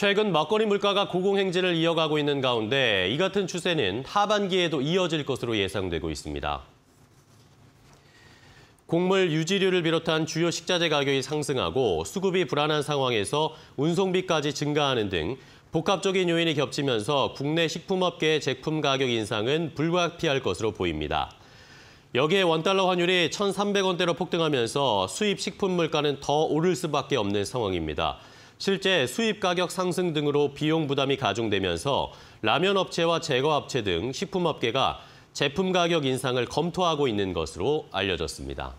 최근 먹거리 물가가 고공행진을 이어가고 있는 가운데 이 같은 추세는 하반기에도 이어질 것으로 예상되고 있습니다. 곡물 유지료를 비롯한 주요 식자재 가격이 상승하고 수급이 불안한 상황에서 운송비까지 증가하는 등 복합적인 요인이 겹치면서 국내 식품업계의 제품 가격 인상은 불가피할 것으로 보입니다. 여기에 원달러 환율이 1,300원대로 폭등하면서 수입 식품 물가는 더 오를 수밖에 없는 상황입니다. 실제 수입 가격 상승 등으로 비용 부담이 가중되면서 라면 업체와 제거 업체 등 식품 업계가 제품 가격 인상을 검토하고 있는 것으로 알려졌습니다.